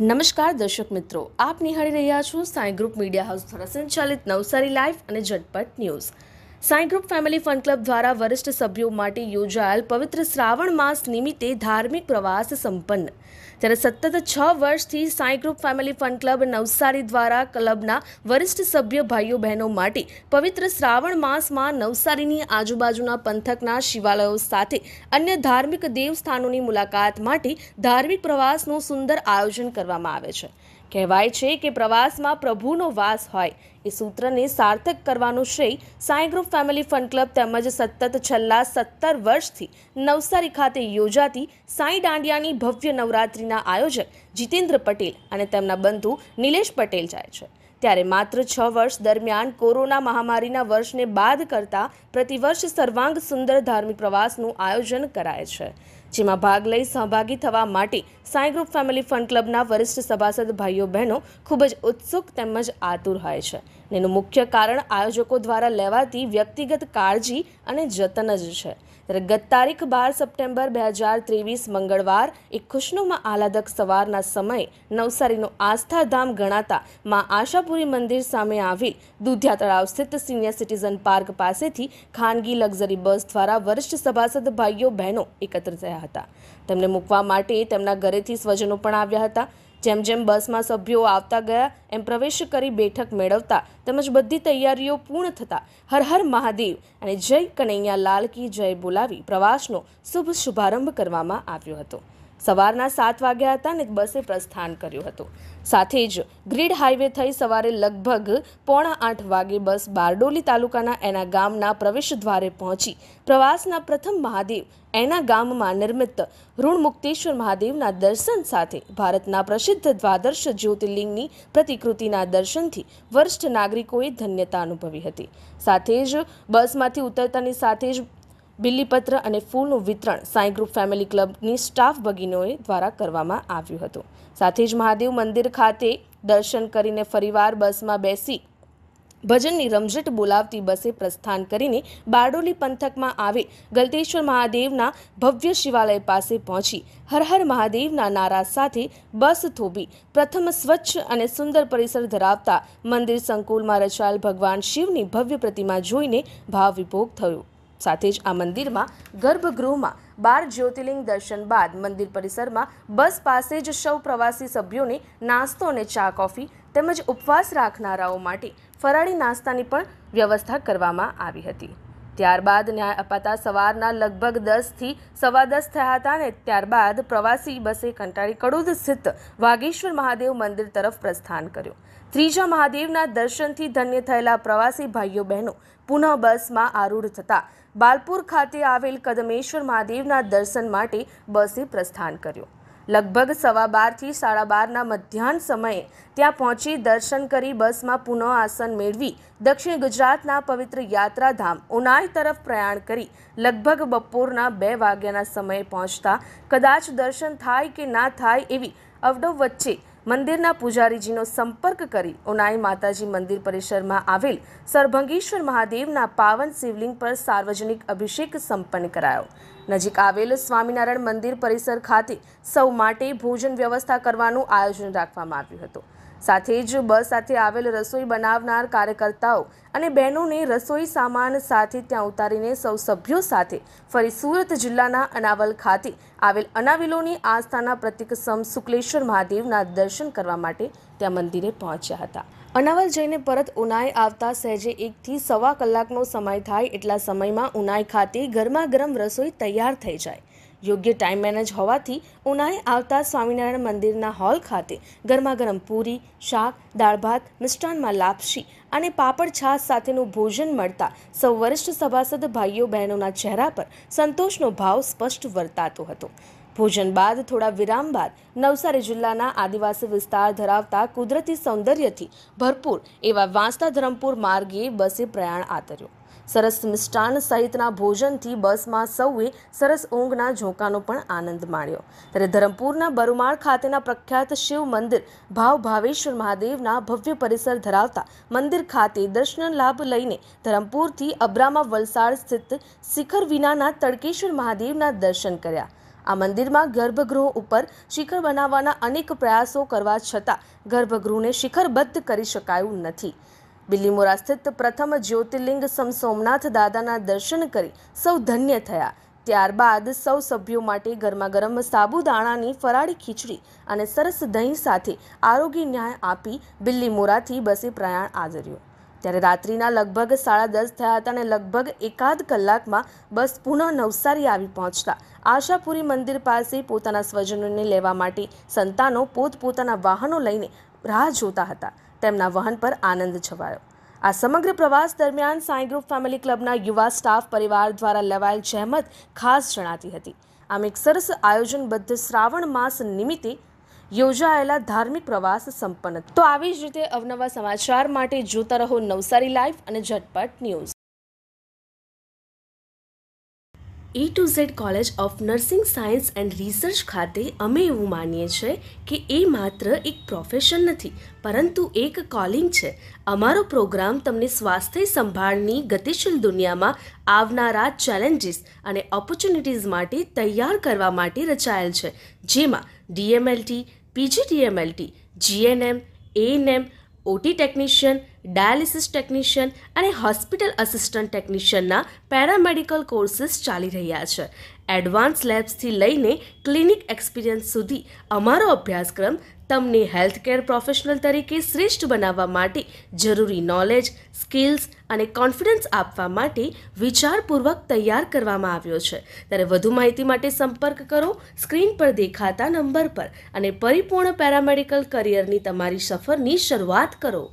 નમસ્કાર દર્શક મિત્રો આપ નિહાળી રહ્યા છો સાંઈ ગ્રુપ મીડિયા હાઉસ દ્વારા સંચાલિત નવસારી લાઈવ અને ઝટપટ news Sai group family fun club દ્વારા વરિષ્ઠ સભ્યો માટે યોજાયેલ પવિત્ર શ્રાવણ માસ નિમિત્તે ધાર્મિક પ્રવાસ સંપન્ન ત્યારે સતત છ વર્ષથી Sai group family fun club Navsari દ્વારા ક્લબના વરિષ્ઠ સભ્ય ભાઈઓ બહેનો માટે પવિત્ર શ્રાવણ માસમાં નવસારીની આજુબાજુના પંથકના શિવાલયો સાથે અન્ય ધાર્મિક દેવસ્થાનોની મુલાકાત માટે ધાર્મિક પ્રવાસનું સુંદર આયોજન કરવામાં આવે છે કહેવાય છે કે પ્રવાસમાં પ્રભુનો વાસ હોય એ સૂત્રને સાર્થક કરવાનું શ્રેય Sai group family fun club તેમજ સતત છેલ્લા સત્તર વર્ષથી નવસારી ખાતે યોજાતી સાંઈ દાંડિયાની ભવ્ય નવરાત્રિના આયોજક જીતેન્દ્ર પટેલ અને તેમના બંધુ નિલેશ પટેલ જાય છે ત્યારે માત્ર છ વર્ષ દરમિયાન કોરોના મહામારીના વર્ષને બાદ કરતાં પ્રતિવર્ષ સર્વાંગ સુંદર ધાર્મિક પ્રવાસનું આયોજન કરાય છે જેમાં ભાગ લઈ સહભાગી થવા માટે સાંઈ ગ્રુપ ફેમિલી ફંડ ક્લબના વરિષ્ઠ સભાસદ ભાઈઓ બહેનો ખૂબ જ ઉત્સુક તેમજ આતુર હોય છે એનું મુખ્ય કારણ આયોજકો દ્વારા લેવાતી વ્યક્તિગત કાળજી અને જતન જ છે ત્યારે ગત તારીખ બાર સપ્ટેમ્બર બે હજાર ત્રેવીસ મંગળવાર એક ખુશનુમા આહલાદક સવારના સમયે નવસારીનો આસ્થાધામ ગણાતા મા આશાપુરી મંદિર સામે આવેલ દુધિયા તળાવ સ્થિત સિનિયર સિટીઝન પાર્ક પાસેથી ખાનગી લક્ઝરી બસ દ્વારા વરિષ્ઠ સભાસદ ભાઈઓ બહેનો એકત્ર થયા હતા તેમને મૂકવા માટે તેમના ઘરેથી સ્વજનો પણ આવ્યા હતા જેમ જેમ બસમાં સભ્યો આવતા ગયા એમ પ્રવેશ કરી બેઠક મેળવતા તેમજ બધી તૈયારીઓ પૂર્ણ થતા હર હર મહાદેવ અને જય કનૈયા લાલ કી જય બોલાવી પ્રવાસનો શુભ શુભારંભ કરવામાં આવ્યો હતો સવારના સાત વાગ્યા હતા ને બસે પ્રસ્થાન કર્યું હતું સાથે જ ગ્રીડ હાઈવે થઈ સવારે લગભગ પોણા આઠ વાગે બસ બારડોલી તાલુકાના એના ગામના પ્રવેશ દ્વારે પહોંચી પ્રવાસના પ્રથમ મહાદેવ એના ગામમાં નિર્મિત ઋણમુક્તેશ્વર મહાદેવના દર્શન સાથે ભારતના પ્રસિદ્ધ દ્વાદર્શ જ્યોતિર્લિંગની પ્રતિકૃતિના દર્શનથી વરિષ્ઠ નાગરિકોએ ધન્યતા અનુભવી હતી સાથે જ બસમાંથી ઉતરતાની સાથે જ બિલીપત્ર અને ફૂલનું વિતરણ સાંઈ ગ્રુપ ફેમિલી ક્લબની સ્ટાફ ભગીનોએ દ્વારા કરવામાં આવ્યું હતું સાથે જ મહાદેવ મંદિર ખાતે દર્શન કરીને ફરીવાર બસમાં બેસી ભજનની રમઝટ બોલાવતી બસે પ્રસ્થાન કરીને બારડોલી પંથકમાં આવે ગલતેશ્વર મહાદેવના ભવ્ય શિવાલય પાસે પહોંચી હર હર મહાદેવના નારા સાથે બસ થોભી પ્રથમ સ્વચ્છ અને સુંદર પરિસર ધરાવતા મંદિર સંકુલમાં રચાયેલ ભગવાન શિવની ભવ્ય પ્રતિમા જોઈને ભાવ વિભોગ થયો સાથે જ આ મંદિરમાં ગર્ભગૃહમાં બાર જ્યોતિર્લિંગ દર્શન બાદ મંદિર પરિસરમાં બસ પાસે જ સૌ પ્રવાસી સભ્યોને નાસ્તો અને ચા કોફી તેમજ ઉપવાસ રાખનારાઓ માટે ફરાળી નાસ્તાની પણ વ્યવસ્થા કરવામાં આવી હતી ત્યારબાદ ન્યાય અપાતા સવારના લગભગ દસથી સવા દસ થયા હતા અને ત્યારબાદ પ્રવાસી બસે કંટાળી કડોદ સ્થિત વાગેશ્વર મહાદેવ મંદિર તરફ પ્રસ્થાન કર્યું ત્રીજા મહાદેવના દર્શનથી ધન્ય થયેલા પ્રવાસી ભાઈઓ બહેનો પુનઃ બસમાં આરૂઢ થતાં બાલપુર ખાતે આવેલ કદમેશ્વર મહાદેવના દર્શન માટે બસે પ્રસ્થાન કર્યું લગભગ સવા બારથી સાડા બારના મધ્યાહન સમયે ત્યાં પહોંચી દર્શન કરી બસમાં પુનઃ આસન મેળવી દક્ષિણ ગુજરાતના પવિત્ર યાત્રાધામ ઉનાઈ તરફ પ્રયાણ કરી લગભગ બપોરના બે વાગ્યાના સમયે પહોંચતા કદાચ દર્શન થાય કે ના થાય એવી અવડવ વચ્ચે મંદિરના પૂજારીજીનો સંપર્ક કરી ઉનાઈ માતાજી મંદિર પરિસરમાં આવેલ સરભંગેશ્વર મહાદેવના પાવન શિવલિંગ પર સાર્વજનિક અભિષેક સંપન્ન કરાયો નજીક આવેલ સ્વામિનારાયણ મંદિર પરિસર ખાતે સૌ માટે ભોજન વ્યવસ્થા કરવાનું આયોજન રાખવામાં આવ્યું હતું સાથે જ બસ સાથે આવેલ રસોઈ બનાવનાર કાર્યકર્તાઓ અને બહેનોને રસોઈ સામાન સાથે ત્યાં ઉતારીને સૌ સભ્યો સાથે ફરી સુરત જિલ્લાના અનાવલ ખાતે આવેલ અનાવિલોની આસ્થાના પ્રતિક સમ શુક્લેશ્વર મહાદેવના દર્શન કરવા માટે ત્યાં મંદિરે પહોંચ્યા હતા અનાવલ જઈને પરત ઉનાઈ આવતા સહેજે એકથી સવા કલાકનો સમય થાય એટલા સમયમાં ઉનાઈ ખાતે ગરમા ગરમ રસોઈ તૈયાર થઈ જાય યોગ્ય ટાઈમ મેનેજ હોવાથી ઉનાએ આવતા સ્વામિનારાયણ મંદિરના હોલ ખાતે ગરમાગરમ પૂરી શાક દાળ ભાત મિષ્ટાનમાં લાપસી અને પાપડ છાશ સાથેનું ભોજન મળતા સૌ વરિષ્ઠ સભાસદ ભાઈઓ બહેનોના ચહેરા પર સંતોષનો ભાવ સ્પષ્ટ વર્તાતો હતો ભોજન બાદ થોડા વિરામ બાદ નવસારી જિલ્લાના આદિવાસી વિસ્તાર ધરાવતા કુદરતી સૌંદર્યથી ભરપૂર એવા વાંસદા ધરમપુર માર્ગે બસે પ્રયાણ આતર્યું સરસ મિષ્ટાન સહિતના ભોજનથી બસમાં સૌએ સરસ ઊંઘના ઝોંકાનો પણ આનંદ માણ્યો ત્યારે ધરમપુરના બરુમાળ ખાતેના પ્રખ્યાત શિવ મંદિર ભાવ ભાવેશ્વર મહાદેવના ભવ્ય પરિસર ધરાવતા મંદિર ખાતે દર્શન લાભ લઈને ધરમપુરથી અબ્રામા વલસાડ સ્થિત શિખર વિનાના તડકેશ્વર મહાદેવના દર્શન કર્યા આ મંદિરમાં ગર્ભગૃહ ઉપર શિખર બનાવવાના અનેક પ્રયાસો કરવા છતાં ગર્ભગૃહને શિખરબદ્ધ કરી શકાયું નથી બિલીમોરા સ્થિત પ્રથમ જ્યોતિર્લિંગ સમ સોમનાથ દાદાના દર્શન કરી સૌ ધન્ય થયા ત્યારબાદ સૌ સભ્યો માટે ગરમાગરમ સાબુદાણાની ફરાળી ખીચડી અને સરસ દહીં સાથે આરોગ્ય ન્યાય આપી બિલ્લીમોરાથી બસે પ્રયાણ આદર્યું ત્યારે રાત્રિના લગભગ સાડા દસ થયા હતા અને લગભગ એકાદ કલાકમાં બસ પુનઃ નવસારી આવી પહોંચતા આશાપુરી મંદિર પાસે પોતાના સ્વજનોને લેવા માટે સંતાનો પોતપોતાના વાહનો લઈને રાહ જોતા હતા તેમના વહન પર આનંદ છવાયો આ સમગ્ર પ્રવાસ દરમિયાન સાંઈ ગ્રુપ ફેમિલી ક્લબના યુવા સ્ટાફ પરિવાર દ્વારા લેવાયેલ જહેમત ખાસ જણાતી હતી આમ એક સરસ આયોજનબદ્ધ શ્રાવણ માસ નિમિત્તે યોજાયેલા ધાર્મિક પ્રવાસ સંપન્ન તો આવી જ રીતે અવનવા સમાચાર માટે જોતા રહો નવસારી લાઈવ અને ઝટપટ news A to Z college of nursing science and research ખાતે અમે એવું માનીએ છીએ કે એ માત્ર એક પ્રોફેશન નથી પરંતુ એક કોલિંગ છે અમારો પ્રોગ્રામ તમને સ્વાસ્થ્ય સંભાળની ગતિશીલ દુનિયામાં આવનારા ચેલેન્જીસ અને ઓપોર્ચ્યુનિટીઝ માટે તૈયાર કરવા માટે રચાયેલ છે જેમાં DMLT PG PGDMLT GNM ANM OT technician dialysis technician અને હોસ્પિટલ અસિસ્ટન્ટ ટેકનિશિયનના પેરામેડિકલ કોર્સિસ ચાલી રહ્યા છે એડવાન્સ લેબ્સથી લઈને ક્લિનિક એક્સપિરિયન્સ સુધી અમારો અભ્યાસક્રમ તમને હેલ્થકેર પ્રોફેશનલ તરીકે શ્રેષ્ઠ બનાવવા માટે જરૂરી નોલેજ સ્કિલ્સ અને કોન્ફિડન્સ આપવા માટે વિચારપૂર્વક તૈયાર કરવામાં આવ્યો છે ત્યારે વધુ માહિતી માટે સંપર્ક કરો સ્ક્રીન પર દેખાતા નંબર પર અને પરિપૂર્ણ પેરામેડિકલ કરિયરની તમારી સફરની શરૂઆત કરો